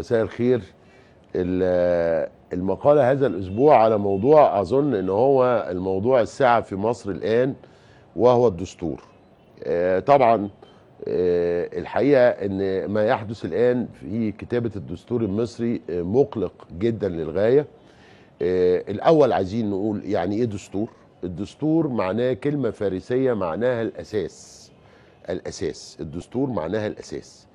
مساء الخير المقالة هذا الأسبوع على موضوع أظن أن هو الموضوع الساعة في مصر الآن وهو الدستور آه، طبعا آه، الحقيقة أن ما يحدث الآن في كتابة الدستور المصري آه، مقلق جدا للغاية الأول عايزين نقول يعني إيه دستور الدستور معناه كلمة فارسية معناها الأساس الأساس الدستور معناها الأساس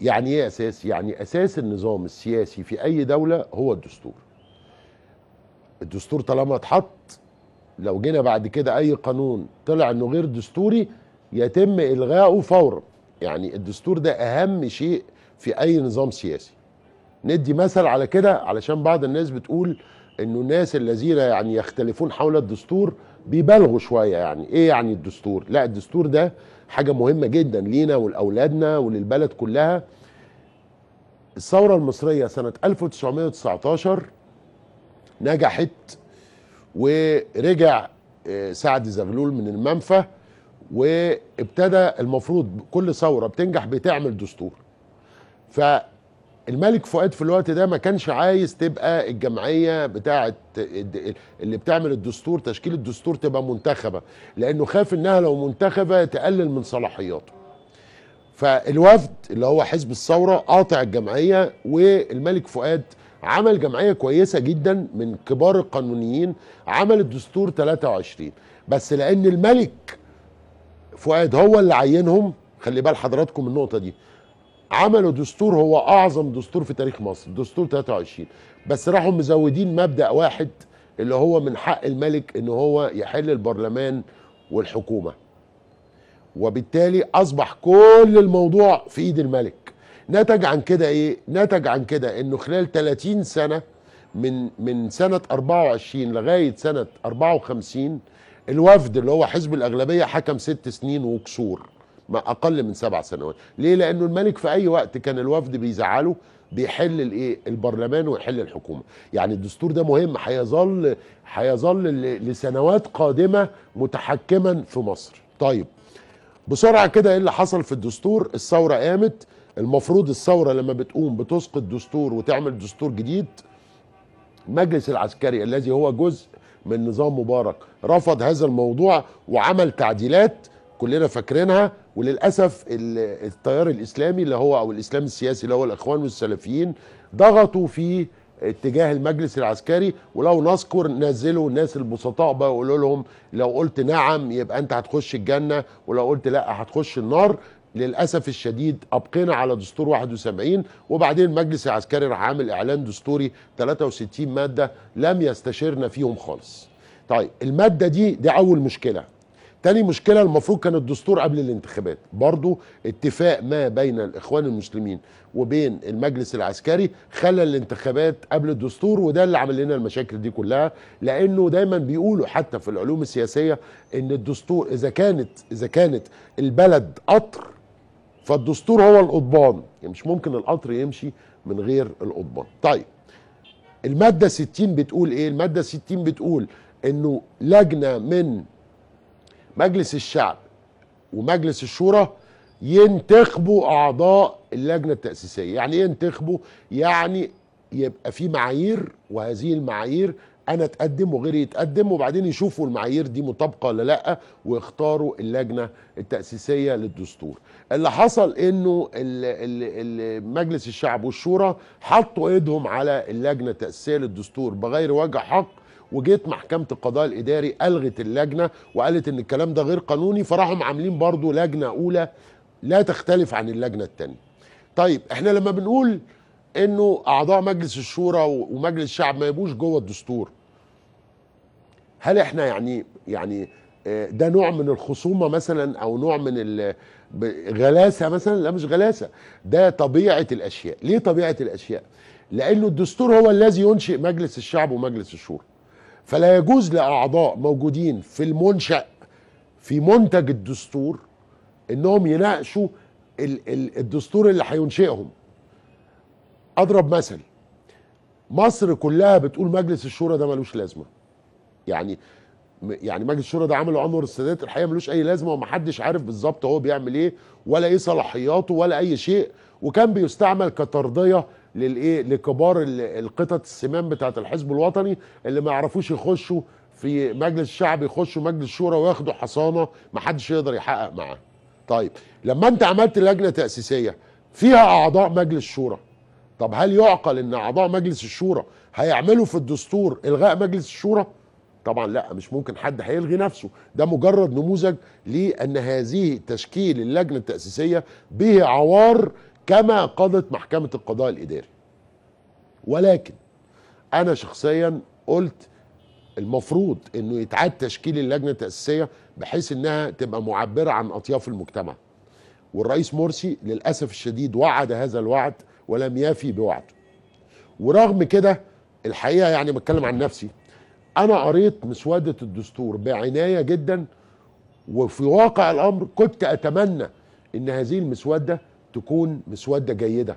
يعني ايه اساس يعني اساس النظام السياسي في اي دوله هو الدستور الدستور طالما اتحط لو جينا بعد كده اي قانون طلع انه غير دستوري يتم الغائه فورا يعني الدستور ده اهم شيء في اي نظام سياسي ندي مثل على كده علشان بعض الناس بتقول انه الناس الذين يعني يختلفون حول الدستور بيبالغوا شويه يعني ايه يعني الدستور لا الدستور ده حاجه مهمه جدا لينا ولاولادنا وللبلد كلها الثوره المصريه سنه 1919 نجحت ورجع آه، سعد زغلول من المنفى وابتدى المفروض كل ثوره بتنجح بتعمل دستور ف الملك فؤاد في الوقت ده ما كانش عايز تبقى الجمعيه بتاعه اللي بتعمل الدستور تشكيل الدستور تبقى منتخبه لانه خاف انها لو منتخبه تقلل من صلاحياته فالوفد اللي هو حزب الثوره قاطع الجمعيه والملك فؤاد عمل جمعيه كويسه جدا من كبار القانونيين عمل الدستور 23 بس لان الملك فؤاد هو اللي عينهم خلي بال حضراتكم النقطه دي عملوا دستور هو اعظم دستور في تاريخ مصر دستور 23 بس راحوا مزودين مبدا واحد اللي هو من حق الملك ان هو يحل البرلمان والحكومه وبالتالي اصبح كل الموضوع في ايد الملك نتج عن كده ايه نتج عن كده انه خلال 30 سنه من من سنه 24 لغايه سنه 54 الوفد اللي هو حزب الاغلبيه حكم ست سنين وكسور ما اقل من سبع سنوات ليه لانه الملك في اي وقت كان الوفد بيزعله بيحل الايه البرلمان ويحل الحكومه يعني الدستور ده مهم هيظل هيظل لسنوات قادمه متحكما في مصر طيب بسرعه كده ايه اللي حصل في الدستور الثوره قامت المفروض الثوره لما بتقوم بتسقط دستور وتعمل دستور جديد المجلس العسكري الذي هو جزء من نظام مبارك رفض هذا الموضوع وعمل تعديلات كلنا فاكرينها وللاسف التيار الاسلامي اللي هو او الاسلام السياسي اللي هو الاخوان والسلفيين ضغطوا في اتجاه المجلس العسكري ولو نذكر نزلوا الناس البسطاء بقى يقولوا لهم لو قلت نعم يبقى انت هتخش الجنه ولو قلت لا هتخش النار للاسف الشديد ابقينا على دستور 71 وبعدين المجلس العسكري راح عامل اعلان دستوري 63 ماده لم يستشرنا فيهم خالص. طيب الماده دي دي اول مشكله تاني مشكلة المفروض كان الدستور قبل الانتخابات برضو اتفاق ما بين الإخوان المسلمين وبين المجلس العسكري خلى الانتخابات قبل الدستور وده اللي عمل لنا المشاكل دي كلها لأنه دايما بيقولوا حتى في العلوم السياسية إن الدستور إذا كانت إذا كانت البلد قطر فالدستور هو القضبان يعني مش ممكن القطر يمشي من غير القضبان طيب المادة 60 بتقول إيه؟ المادة 60 بتقول إنه لجنة من مجلس الشعب ومجلس الشورى ينتخبوا اعضاء اللجنه التاسيسيه يعني ايه ينتخبوا يعني يبقى في معايير وهذه المعايير انا اتقدم وغيري يتقدم وبعدين يشوفوا المعايير دي مطابقه ولا لا ويختاروا اللجنه التاسيسيه للدستور اللي حصل انه مجلس الشعب والشورى حطوا ايدهم على اللجنه التاسيسيه للدستور بغير وجه حق وجيت محكمه القضاء الاداري الغت اللجنه وقالت ان الكلام ده غير قانوني فراحوا عاملين برضو لجنه اولى لا تختلف عن اللجنه الثانيه. طيب احنا لما بنقول انه اعضاء مجلس الشورى ومجلس الشعب ما يبقوش جوه الدستور هل احنا يعني يعني آه، ده نوع من الخصومه مثلا او نوع من الغلاسه مثلا لا مش غلاسه ده طبيعه الاشياء ليه طبيعه الاشياء لانه الدستور هو الذي ينشئ مجلس الشعب ومجلس الشورى فلا يجوز لاعضاء موجودين في المنشا في منتج الدستور انهم يناقشوا الدستور اللي هينشئهم اضرب مثل مصر كلها بتقول مجلس الشورى ده ملوش لازمه يعني يعني مجلس الشورى ده عمله انور السادات الحقيقه ملوش اي لازمه ومحدش عارف بالظبط هو بيعمل ايه ولا ايه صلاحياته ولا اي شيء وكان بيستعمل كترضيه للايه لكبار القطط السمان بتاعه الحزب الوطني اللي ما يعرفوش يخشوا في مجلس الشعب يخشوا مجلس الشورى وياخدوا حصانه ما حدش يقدر يحقق معاه طيب لما انت عملت لجنه تاسيسيه فيها اعضاء مجلس شورى طب هل يعقل ان اعضاء مجلس الشورى هيعملوا في الدستور الغاء مجلس الشورى طبعا لا مش ممكن حد هيلغي نفسه ده مجرد نموذج لان هذه تشكيل اللجنه التاسيسيه به عوار كما قضت محكمة القضاء الإداري ولكن أنا شخصيا قلت المفروض انه يتعاد تشكيل اللجنه التاسيسيه بحيث انها تبقى معبره عن اطياف المجتمع. والرئيس مرسي للاسف الشديد وعد هذا الوعد ولم يفي بوعده. ورغم كده الحقيقه يعني بتكلم عن نفسي انا قريت مسوده الدستور بعنايه جدا وفي واقع الامر كنت اتمنى ان هذه المسوده تكون مسوده جيده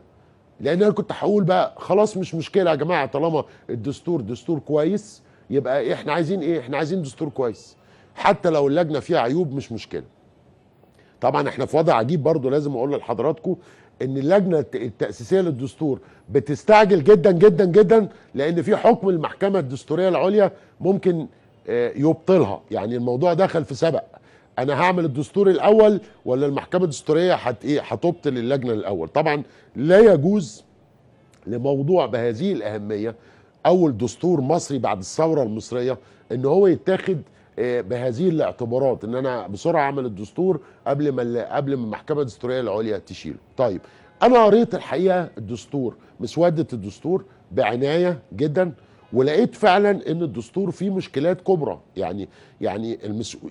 لان انا كنت هقول بقى خلاص مش مشكله يا جماعه طالما الدستور دستور كويس يبقى إيه، احنا عايزين ايه احنا عايزين دستور كويس حتى لو اللجنه فيها عيوب مش مشكله طبعا احنا في وضع عجيب برضو لازم اقول لحضراتكم ان اللجنه التاسيسيه للدستور بتستعجل جدا جدا جدا لان في حكم المحكمه الدستوريه العليا ممكن آه، يبطلها يعني الموضوع دخل في سبق انا هعمل الدستور الاول ولا المحكمه الدستوريه هت ايه هتبطل اللجنه الاول طبعا لا يجوز لموضوع بهذه الاهميه اول دستور مصري بعد الثوره المصريه ان هو يتاخد آه، بهذه الاعتبارات ان انا بسرعه اعمل الدستور قبل ما قبل ما المحكمه الدستوريه العليا تشيله طيب انا قريت الحقيقه الدستور مسوده الدستور بعنايه جدا ولقيت فعلا ان الدستور فيه مشكلات كبرى يعني يعني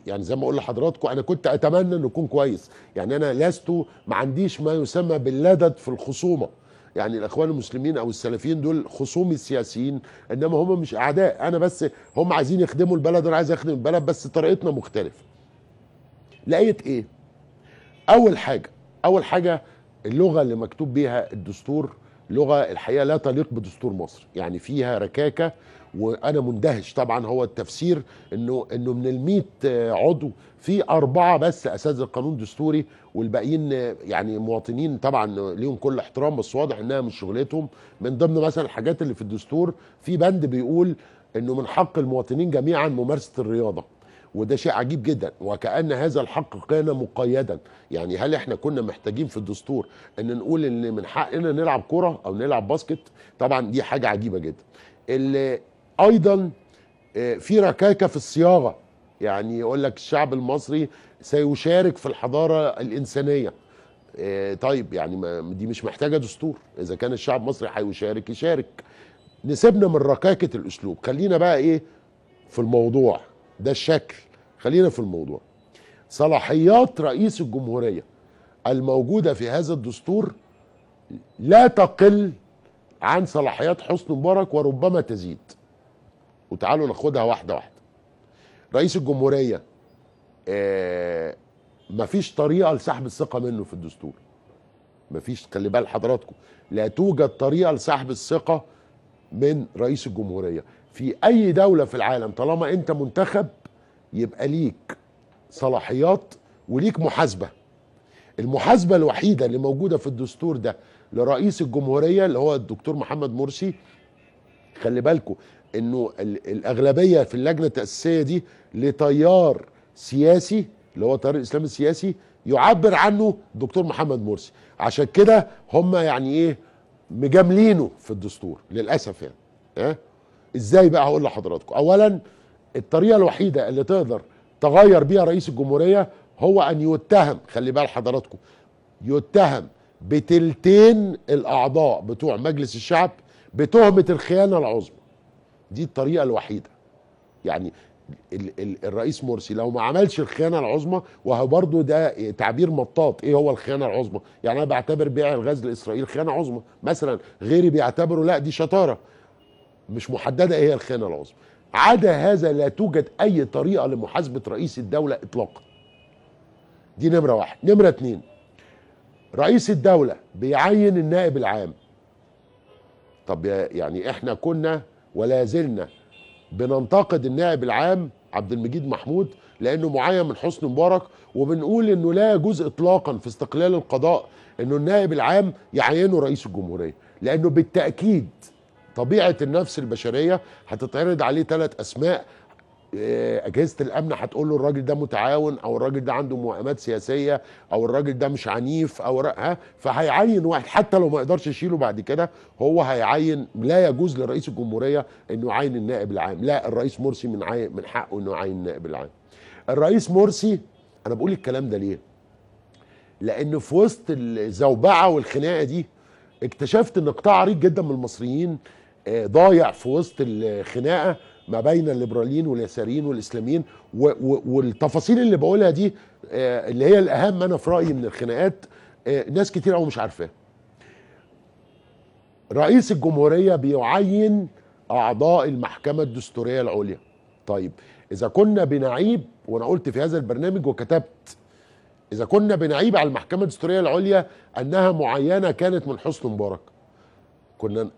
يعني زي ما اقول لحضراتكم انا كنت اتمنى انه يكون كويس يعني انا لست ما عنديش ما يسمى باللدد في الخصومه يعني الاخوان المسلمين او السلفيين دول خصوم السياسيين انما هم مش اعداء انا بس هم عايزين يخدموا البلد انا عايز اخدم البلد بس طريقتنا مختلفه لقيت ايه اول حاجه اول حاجه اللغه اللي مكتوب بيها الدستور لغه الحقيقه لا تليق بدستور مصر يعني فيها ركاكه وانا مندهش طبعا هو التفسير انه انه من ال عضو في اربعه بس اساتذه قانون دستوري والباقيين يعني مواطنين طبعا ليهم كل احترام بس واضح انها مش شغلتهم من ضمن مثلا الحاجات اللي في الدستور في بند بيقول انه من حق المواطنين جميعا ممارسه الرياضه وده شيء عجيب جدا وكأن هذا الحق كان مقيدا يعني هل احنا كنا محتاجين في الدستور ان نقول ان من حقنا نلعب كرة او نلعب باسكت طبعا دي حاجة عجيبة جدا اللي ايضا آه، في ركاكة في الصياغة يعني يقول لك الشعب المصري سيشارك في الحضارة الإنسانية آه، طيب يعني ما دي مش محتاجة دستور إذا كان الشعب المصري هيشارك يشارك نسيبنا من ركاكة الأسلوب خلينا بقى إيه في الموضوع ده الشكل خلينا في الموضوع صلاحيات رئيس الجمهورية الموجودة في هذا الدستور لا تقل عن صلاحيات حسن مبارك وربما تزيد وتعالوا ناخدها واحدة واحدة رئيس الجمهورية آه مفيش طريقة لسحب الثقة منه في الدستور مفيش خلي بال حضراتكم لا توجد طريقة لسحب الثقة من رئيس الجمهورية في اي دوله في العالم طالما انت منتخب يبقى ليك صلاحيات وليك محاسبه المحاسبه الوحيده اللي موجوده في الدستور ده لرئيس الجمهوريه اللي هو الدكتور محمد مرسي خلي بالكم انه الاغلبيه في اللجنه التاسيسيه دي لتيار سياسي اللي هو تيار الاسلام السياسي يعبر عنه الدكتور محمد مرسي عشان كده هم يعني ايه مجاملينه في الدستور للاسف يعني ها أه؟ ازاي بقى هقول لحضراتكم اولا الطريقه الوحيده اللي تقدر تغير بيها رئيس الجمهوريه هو ان يتهم خلي بال حضراتكم يتهم بتلتين الاعضاء بتوع مجلس الشعب بتهمه الخيانه العظمى دي الطريقه الوحيده يعني ال ال الرئيس مرسي لو ما عملش الخيانه العظمى وهو برضه ده تعبير مطاط ايه هو الخيانه العظمى يعني انا بعتبر بيع الغاز لاسرائيل خيانه عظمى مثلا غيري بيعتبره لا دي شطاره مش محدده ايه هي الخيانه العظمى عدا هذا لا توجد اي طريقه لمحاسبه رئيس الدوله اطلاقا دي نمره واحد نمره اتنين رئيس الدوله بيعين النائب العام طب يعني احنا كنا ولا زلنا بننتقد النائب العام عبد المجيد محمود لانه معين من حسني مبارك وبنقول انه لا يجوز اطلاقا في استقلال القضاء انه النائب العام يعينه رئيس الجمهوريه لانه بالتاكيد طبيعه النفس البشريه هتتعرض عليه ثلاث اسماء آه، اجهزه الامن هتقول له الراجل ده متعاون او الراجل ده عنده موائمات سياسيه او الراجل ده مش عنيف او ها فهيعين واحد حتى لو ما يقدرش يشيله بعد كده هو هيعين لا يجوز لرئيس الجمهوريه انه يعين النائب العام لا الرئيس مرسي من عين من حقه انه يعين النائب العام الرئيس مرسي انا بقول الكلام ده ليه لان في وسط الزوبعه والخناقه دي اكتشفت ان قطاع عريض جدا من المصريين ضايع في وسط الخناقه ما بين الليبراليين واليساريين والاسلاميين والتفاصيل اللي بقولها دي آه، اللي هي الاهم انا في رايي من الخناقات آه، ناس كتير قوي مش عارفاها. رئيس الجمهوريه بيعين اعضاء المحكمه الدستوريه العليا. طيب اذا كنا بنعيب وانا قلت في هذا البرنامج وكتبت اذا كنا بنعيب على المحكمه الدستوريه العليا انها معينه كانت من حسن مبارك كنا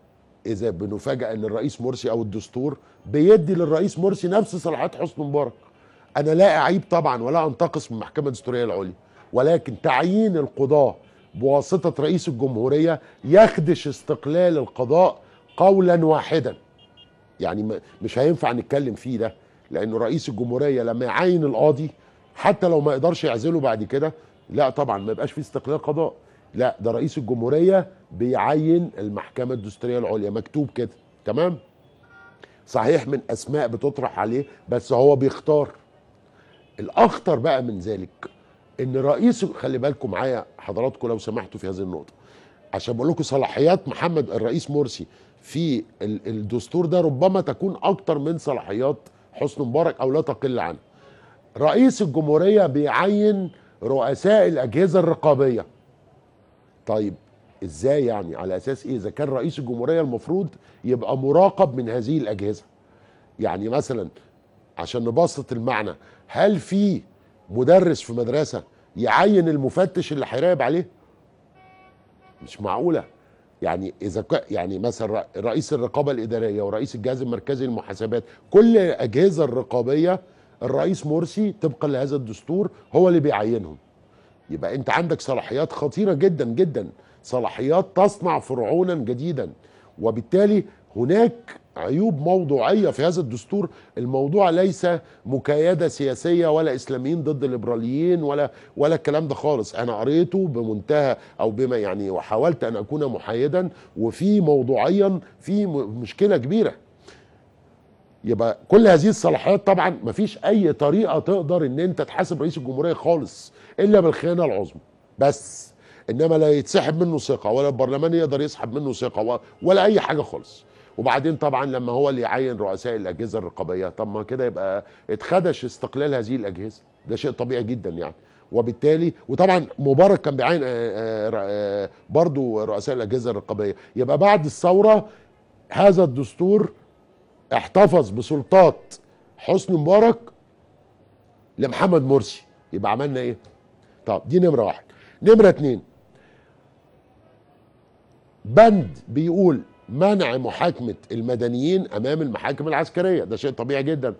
اذا بنفاجئ ان الرئيس مرسي او الدستور بيدي للرئيس مرسي نفس صلاحيات حسني مبارك انا لا اعيب طبعا ولا انتقص من المحكمه الدستوريه العليا ولكن تعيين القضاه بواسطه رئيس الجمهوريه يخدش استقلال القضاء قولا واحدا يعني مش هينفع نتكلم فيه ده لانه رئيس الجمهوريه لما يعين القاضي حتى لو ما يقدرش يعزله بعد كده لا طبعا ما يبقاش فيه استقلال قضاء لا ده رئيس الجمهوريه بيعين المحكمه الدستوريه العليا مكتوب كده تمام صحيح من اسماء بتطرح عليه بس هو بيختار الاخطر بقى من ذلك ان رئيس خلي بالكم معايا حضراتكم لو سمحتوا في هذه النقطه عشان بقول لكم صلاحيات محمد الرئيس مرسي في الدستور ده ربما تكون اكتر من صلاحيات حسن مبارك او لا تقل عنها رئيس الجمهوريه بيعين رؤساء الاجهزه الرقابيه طيب ازاي يعني على اساس ايه اذا كان رئيس الجمهوريه المفروض يبقى مراقب من هذه الاجهزه يعني مثلا عشان نبسط المعنى هل في مدرس في مدرسه يعين المفتش اللي هيراقب عليه مش معقوله يعني اذا يعني مثلا رئيس الرقابه الاداريه ورئيس الجهاز المركزي للمحاسبات كل الاجهزه الرقابيه الرئيس مرسي طبقا لهذا الدستور هو اللي بيعينهم يبقى انت عندك صلاحيات خطيره جدا جدا صلاحيات تصنع فرعونا جديدا وبالتالي هناك عيوب موضوعيه في هذا الدستور الموضوع ليس مكايده سياسيه ولا اسلاميين ضد الليبراليين ولا ولا الكلام ده خالص انا قريته بمنتهى او بما يعني وحاولت ان اكون محايدا وفي موضوعيا في مشكله كبيره يبقى كل هذه الصلاحيات طبعا مفيش اي طريقه تقدر ان انت تحاسب رئيس الجمهوريه خالص الا بالخيانه العظمى بس انما لا يتسحب منه ثقه ولا البرلمان يقدر يسحب منه ثقه ولا اي حاجه خالص وبعدين طبعا لما هو اللي يعين رؤساء الاجهزه الرقابيه طب ما كده يبقى اتخدش استقلال هذه الاجهزه ده شيء طبيعي جدا يعني وبالتالي وطبعا مبارك كان بيعين آه، آه، آه، برضه رؤساء الاجهزه الرقابيه يبقى بعد الثوره هذا الدستور احتفظ بسلطات حسني مبارك لمحمد مرسي يبقى عملنا ايه؟ طب دي نمره واحد نمره اتنين بند بيقول منع محاكمه المدنيين امام المحاكم العسكريه ده شيء طبيعي جدا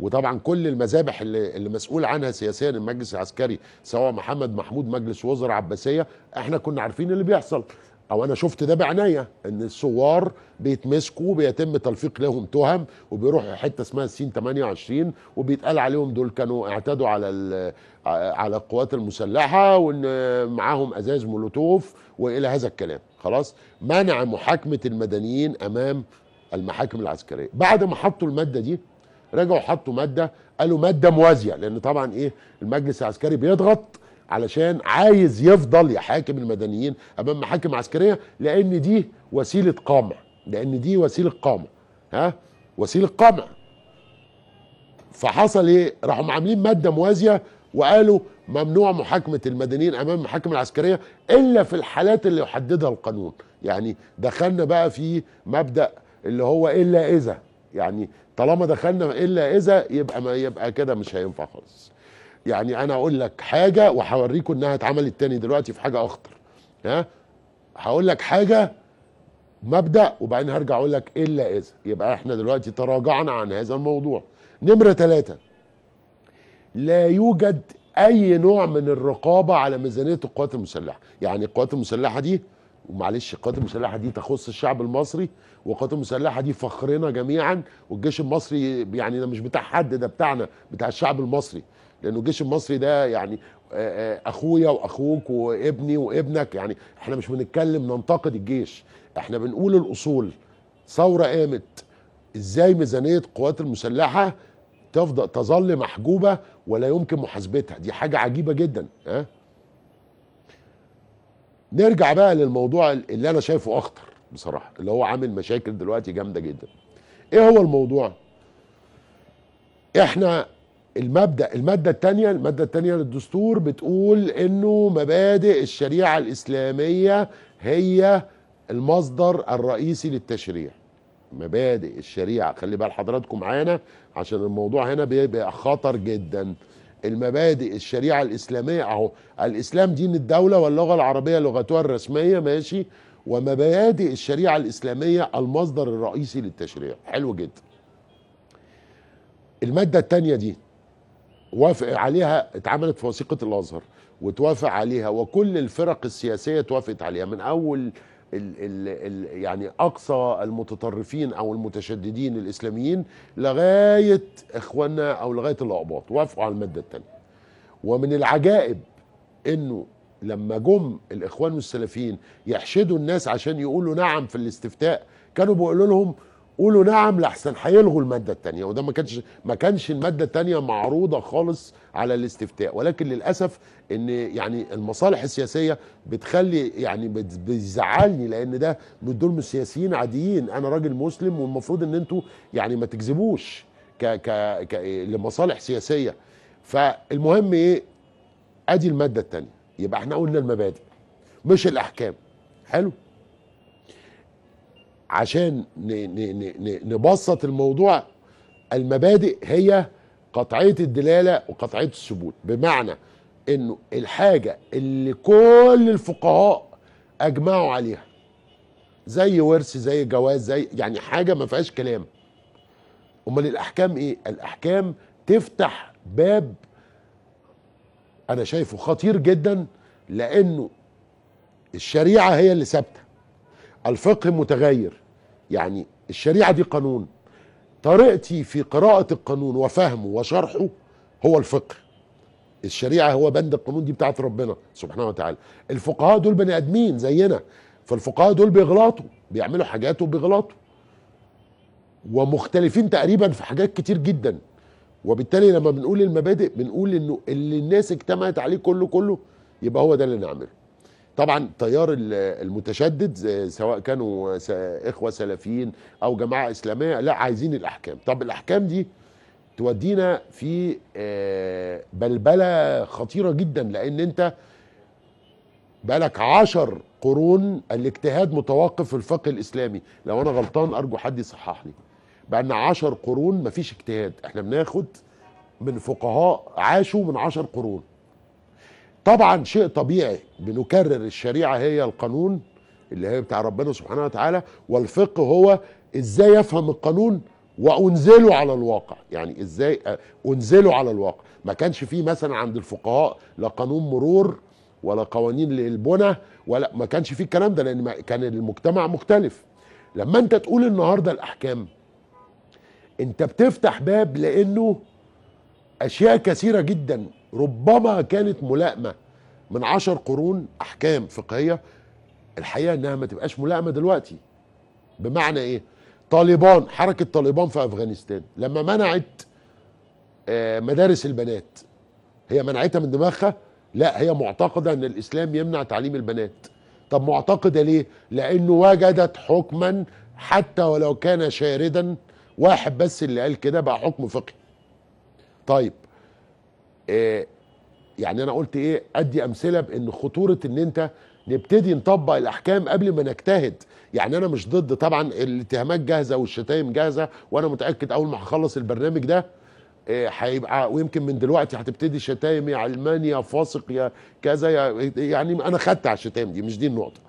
وطبعا كل المذابح اللي, اللي مسؤول عنها سياسيا المجلس العسكري سواء محمد محمود مجلس وزراء عباسيه احنا كنا عارفين اللي بيحصل او انا شفت ده بعناية ان الثوار بيتمسكوا وبيتم تلفيق لهم تهم وبيروحوا حته اسمها السين 28 وبيتقال عليهم دول كانوا اعتدوا على آه، على القوات المسلحه وان معاهم ازاز مولوتوف والى هذا الكلام خلاص منع محاكمه المدنيين امام المحاكم العسكريه بعد ما حطوا الماده دي رجعوا حطوا ماده قالوا ماده موازيه لان طبعا ايه المجلس العسكري بيضغط علشان عايز يفضل يحاكم المدنيين امام محاكم عسكريه لان دي وسيله قمع لان دي وسيله قمع ها وسيله قمع فحصل ايه راحوا عاملين ماده موازيه وقالوا ممنوع محاكمه المدنيين امام المحاكم العسكريه الا في الحالات اللي يحددها القانون يعني دخلنا بقى في مبدا اللي هو الا اذا يعني طالما دخلنا الا اذا يبقى ما يبقى كده مش هينفع خالص يعني انا اقول لك حاجه وهوريكم انها اتعملت تاني دلوقتي في حاجه اخطر ها هقول لك حاجه مبدا وبعدين هرجع اقول لك إيه الا اذا يبقى احنا دلوقتي تراجعنا عن هذا الموضوع نمره ثلاثة لا يوجد اي نوع من الرقابه على ميزانيه القوات المسلحه يعني القوات المسلحه دي ومعلش القوات المسلحه دي تخص الشعب المصري والقوات المسلحه دي فخرنا جميعا والجيش المصري يعني ده مش بتاع حد ده بتاعنا بتاع الشعب المصري لانه الجيش المصري ده يعني آه، آه، اخويا واخوك وابني وابنك يعني احنا مش بنتكلم ننتقد الجيش احنا بنقول الاصول ثوره قامت ازاي ميزانيه القوات المسلحه تفضل تظل محجوبه ولا يمكن محاسبتها دي حاجه عجيبه جدا ها نرجع بقى للموضوع اللي انا شايفه اخطر بصراحه اللي هو عامل مشاكل دلوقتي جامده جدا ايه هو الموضوع احنا المبدا الماده الثانيه الماده الثانيه للدستور بتقول انه مبادئ الشريعه الاسلاميه هي المصدر الرئيسي للتشريع مبادئ الشريعه خلي بال حضراتكم معانا عشان الموضوع هنا بيبقى خطر جدا المبادئ الشريعه الاسلاميه اهو الاسلام دين الدوله واللغه العربيه لغتها الرسميه ماشي ومبادئ الشريعه الاسلاميه المصدر الرئيسي للتشريع حلو جدا الماده الثانيه دي وافق عليها اتعملت في وثيقه الازهر وتوافق عليها وكل الفرق السياسيه توافقت عليها من اول الـ الـ الـ يعني اقصى المتطرفين او المتشددين الاسلاميين لغايه اخواننا او لغايه الاقباط وافقوا على الماده الثانيه ومن العجائب انه لما جم الاخوان والسلفيين يحشدوا الناس عشان يقولوا نعم في الاستفتاء كانوا بيقولوا لهم قولوا نعم لاحسن هيلغوا الماده الثانيه وده ما كانش ما كانش الماده الثانيه معروضه خالص على الاستفتاء ولكن للاسف ان يعني المصالح السياسيه بتخلي يعني بيزعلني لان ده دول مش سياسيين عاديين انا راجل مسلم والمفروض ان انتوا يعني ما تكذبوش ك ك, ك لمصالح سياسيه فالمهم ايه ادي الماده الثانيه يبقى احنا قلنا المبادئ مش الاحكام حلو عشان نبسط الموضوع المبادئ هي قطعيه الدلاله وقطعيه الثبوت بمعنى انه الحاجه اللي كل الفقهاء اجمعوا عليها زي ورث زي جواز زي يعني حاجه ما فيهاش كلام امال الاحكام ايه الاحكام تفتح باب انا شايفه خطير جدا لانه الشريعه هي اللي ثابته الفقه متغير يعني الشريعة دي قانون طريقتي في قراءة القانون وفهمه وشرحه هو الفقه الشريعة هو بند القانون دي بتاعت ربنا سبحانه وتعالى الفقهاء دول بني آدمين زينا فالفقهاء دول بيغلطوا بيعملوا حاجات وبيغلطوا ومختلفين تقريبا في حاجات كتير جدا وبالتالي لما بنقول المبادئ بنقول انه اللي الناس اجتمعت عليه كله كله يبقى هو ده اللي نعمله طبعا التيار المتشدد سواء كانوا اخوه سلفيين او جماعه اسلاميه لا عايزين الاحكام طب الاحكام دي تودينا في آه، بلبله خطيره جدا لان انت بقالك عشر قرون الاجتهاد متوقف في الفقه الاسلامي لو انا غلطان ارجو حد يصحح لي بقالنا عشر قرون مفيش اجتهاد احنا بناخد من فقهاء عاشوا من عشر قرون طبعا شيء طبيعي بنكرر الشريعه هي القانون اللي هي بتاع ربنا سبحانه وتعالى والفقه هو ازاي افهم القانون وانزله على الواقع يعني ازاي آه، انزله على الواقع ما كانش فيه مثلا عند الفقهاء لا قانون مرور ولا قوانين للبنى ولا ما كانش فيه الكلام ده لان كان المجتمع مختلف لما انت تقول النهارده الاحكام انت بتفتح باب لانه اشياء كثيره جدا ربما كانت ملائمه من عشر قرون احكام فقهيه الحقيقه انها ما تبقاش ملائمه دلوقتي بمعنى ايه طالبان حركه طالبان في افغانستان لما منعت آه، مدارس البنات هي منعتها من دماغها لا هي معتقده ان الاسلام يمنع تعليم البنات طب معتقده ليه لانه وجدت حكما حتى ولو كان شاردا واحد بس اللي قال كده بقى حكم فقهي طيب آه، يعني انا قلت ايه ادي امثله بان خطوره ان انت نبتدي نطبق الاحكام قبل ما نجتهد يعني انا مش ضد طبعا الاتهامات جاهزه والشتايم جاهزه وانا متاكد اول ما هخلص البرنامج ده آه، هيبقى ويمكن من دلوقتي هتبتدي شتايم يا علماني يا فاسق يا كذا يا يعني انا خدت على الشتايم دي مش دي النقطه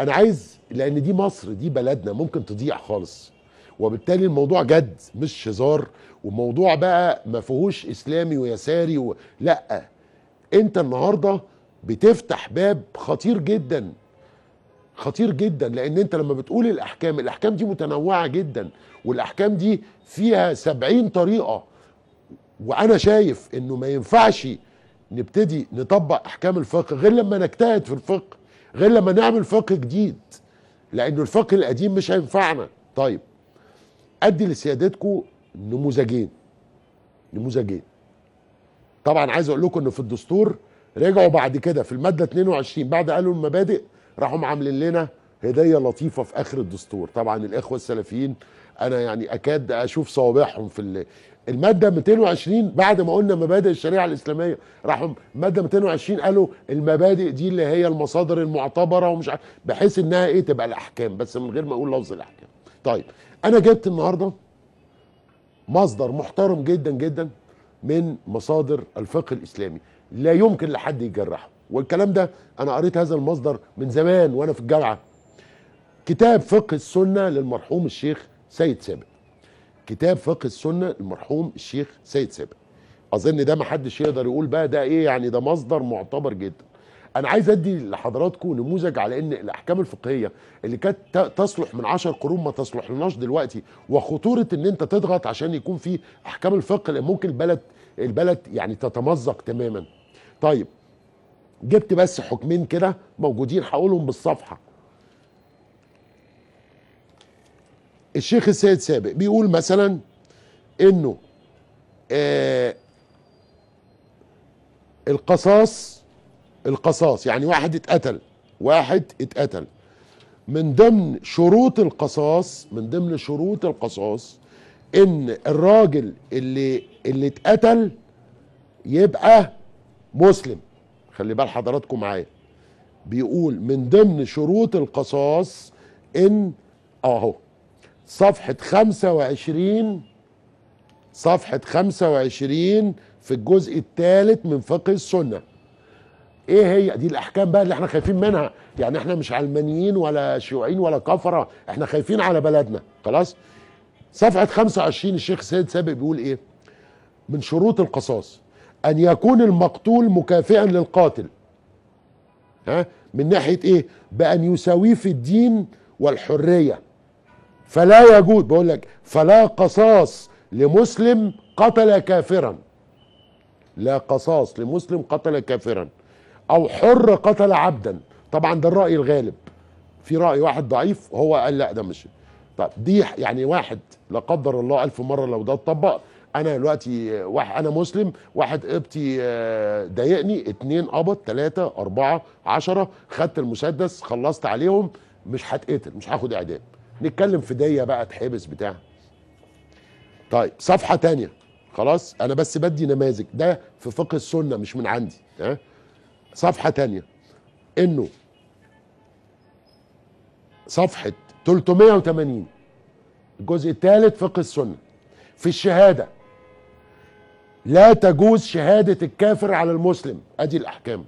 انا عايز لان دي مصر دي بلدنا ممكن تضيع خالص وبالتالي الموضوع جد مش هزار وموضوع بقى ما فيهوش اسلامي ويساري و... لا انت النهارده بتفتح باب خطير جدا خطير جدا لان انت لما بتقول الاحكام الاحكام دي متنوعه جدا والاحكام دي فيها سبعين طريقه وانا شايف انه ما ينفعش نبتدي نطبق احكام الفقه غير لما نجتهد في الفقه غير لما نعمل فقه جديد لانه الفقه القديم مش هينفعنا طيب ادي لسيادتكم نموذجين نموذجين طبعا عايز اقول لكم ان في الدستور رجعوا بعد كده في الماده 22 بعد قالوا المبادئ راحوا عاملين لنا هديه لطيفه في اخر الدستور طبعا الاخوه السلفيين انا يعني اكاد اشوف صوابعهم في الماده 220 بعد ما قلنا مبادئ الشريعه الاسلاميه راحوا الماده 220 قالوا المبادئ دي اللي هي المصادر المعتبره ومش بحيث انها ايه تبقى الاحكام بس من غير ما اقول لفظ الاحكام طيب انا جبت النهارده مصدر محترم جدا جدا من مصادر الفقه الاسلامي لا يمكن لحد يجرحه والكلام ده انا قريت هذا المصدر من زمان وانا في الجامعه كتاب فقه السنه للمرحوم الشيخ سيد سابق كتاب فقه السنه للمرحوم الشيخ سيد سابق اظن ده ما حدش يقدر يقول بقى ده ايه يعني ده مصدر معتبر جدا انا عايز ادي لحضراتكم نموذج على ان الاحكام الفقهيه اللي كانت تصلح من 10 قرون ما تصلحلناش دلوقتي وخطوره ان انت تضغط عشان يكون في احكام الفقه اللي ممكن البلد البلد يعني تتمزق تماما طيب جبت بس حكمين كده موجودين هقولهم بالصفحه الشيخ السيد سابق بيقول مثلا انه آه القصاص القصاص يعني واحد اتقتل واحد اتقتل من ضمن شروط القصاص من ضمن شروط القصاص ان الراجل اللي اللي اتقتل يبقى مسلم خلي بال حضراتكم معايا بيقول من ضمن شروط القصاص ان آه اهو صفحة 25 صفحة 25 في الجزء الثالث من فقه السنة ايه هي دي الاحكام بقى اللي احنا خايفين منها يعني احنا مش علمانيين ولا شيوعيين ولا كفره احنا خايفين على بلدنا خلاص صفحه 25 الشيخ سيد سابق بيقول ايه من شروط القصاص ان يكون المقتول مكافئا للقاتل ها من ناحيه ايه بان يساويه في الدين والحريه فلا يجود بقول لك فلا قصاص لمسلم قتل كافرا لا قصاص لمسلم قتل كافرا او حر قتل عبدا طبعا ده الراي الغالب في راي واحد ضعيف هو قال لا ده مش طب دي يعني واحد لا قدر الله ألف مرة لو ده اتطبق أنا دلوقتي واحد أنا مسلم واحد قبطي آه، ضايقني اتنين قبط تلاتة أربعة عشرة خدت المسدس خلصت عليهم مش هتقتل مش هاخد إعدام نتكلم في دية بقى اتحبس بتاع طيب صفحة تانية خلاص أنا بس بدي نماذج ده في فقه السنة مش من عندي ها أه؟ صفحه تانية انه صفحه 380 الجزء الثالث فقه السنه في الشهاده لا تجوز شهاده الكافر على المسلم ادي الاحكام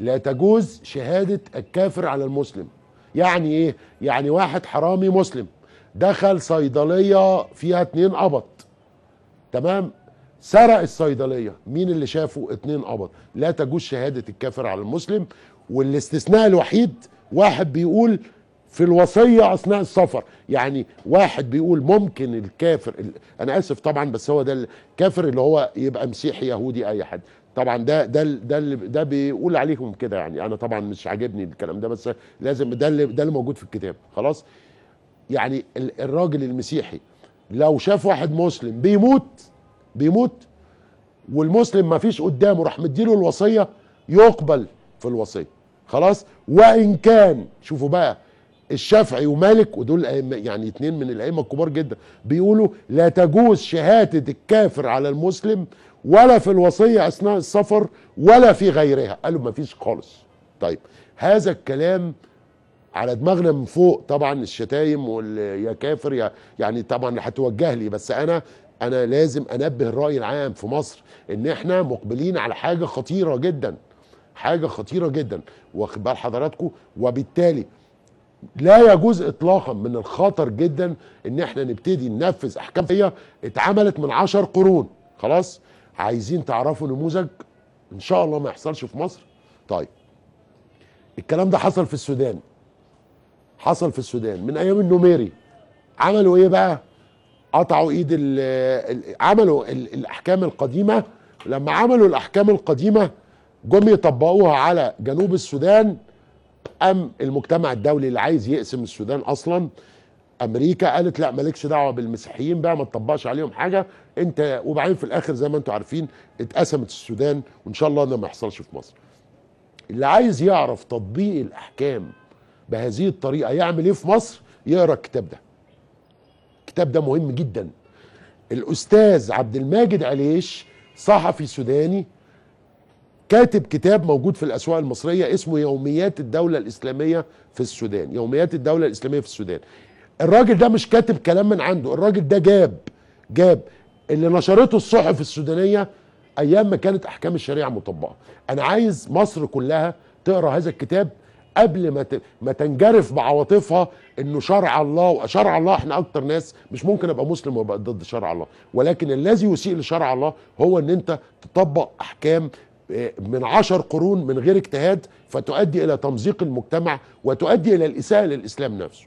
لا تجوز شهاده الكافر على المسلم يعني ايه يعني واحد حرامي مسلم دخل صيدليه فيها اتنين قبط تمام سرق الصيدليه مين اللي شافه اتنين قبض لا تجوز شهاده الكافر على المسلم والاستثناء الوحيد واحد بيقول في الوصيه اثناء السفر يعني واحد بيقول ممكن الكافر انا اسف طبعا بس هو ده الكافر اللي هو يبقى مسيحي يهودي اي حد طبعا ده ده ده اللي ده بيقول عليهم كده يعني انا طبعا مش عاجبني الكلام ده بس لازم ده اللي ده اللي موجود في الكتاب خلاص يعني الراجل المسيحي لو شاف واحد مسلم بيموت بيموت والمسلم ما فيش قدامه راح مديله الوصيه يقبل في الوصيه خلاص وان كان شوفوا بقى الشافعي ومالك ودول يعني اتنين من الائمه الكبار جدا بيقولوا لا تجوز شهاده الكافر على المسلم ولا في الوصيه اثناء السفر ولا في غيرها قالوا ما فيش خالص طيب هذا الكلام على دماغنا من فوق طبعا الشتايم يا كافر يا يعني طبعا هتوجه لي بس انا انا لازم انبه الراي العام في مصر ان احنا مقبلين على حاجه خطيره جدا حاجه خطيره جدا واخد بال حضراتكم وبالتالي لا يجوز اطلاقا من الخطر جدا ان احنا نبتدي ننفذ احكام هي اتعملت من عشر قرون خلاص عايزين تعرفوا نموذج ان شاء الله ما يحصلش في مصر طيب الكلام ده حصل في السودان حصل في السودان من ايام النميري عملوا ايه بقى قطعوا ايد ال الـ عملوا الـ الاحكام القديمه لما عملوا الاحكام القديمه جم يطبقوها على جنوب السودان ام المجتمع الدولي اللي عايز يقسم السودان اصلا امريكا قالت لا مالكش دعوه بالمسيحيين بقى ما تطبقش عليهم حاجه انت وبعدين في الاخر زي ما انتم عارفين اتقسمت السودان وان شاء الله ده ما يحصلش في مصر اللي عايز يعرف تطبيق الاحكام بهذه الطريقه يعمل ايه في مصر يقرا الكتاب ده الكتاب ده مهم جدا الاستاذ عبد الماجد عليش صحفي سوداني كاتب كتاب موجود في الاسواق المصريه اسمه يوميات الدوله الاسلاميه في السودان يوميات الدوله الاسلاميه في السودان الراجل ده مش كاتب كلام من عنده الراجل ده جاب جاب اللي نشرته الصحف السودانيه ايام ما كانت احكام الشريعه مطبقه انا عايز مصر كلها تقرا هذا الكتاب قبل ما ما تنجرف بعواطفها انه شرع الله وشرع الله احنا اكتر ناس مش ممكن ابقى مسلم وابقى ضد شرع الله ولكن الذي يسيء لشرع الله هو ان انت تطبق احكام آه، من عشر قرون من غير اجتهاد فتؤدي الى تمزيق المجتمع وتؤدي الى الاساءه للاسلام نفسه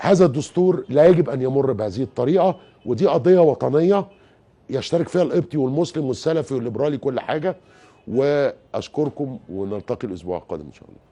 هذا الدستور لا يجب ان يمر بهذه الطريقه ودي قضيه وطنيه يشترك فيها القبطي والمسلم والسلفي والليبرالي كل حاجه واشكركم ونلتقي الاسبوع القادم ان شاء الله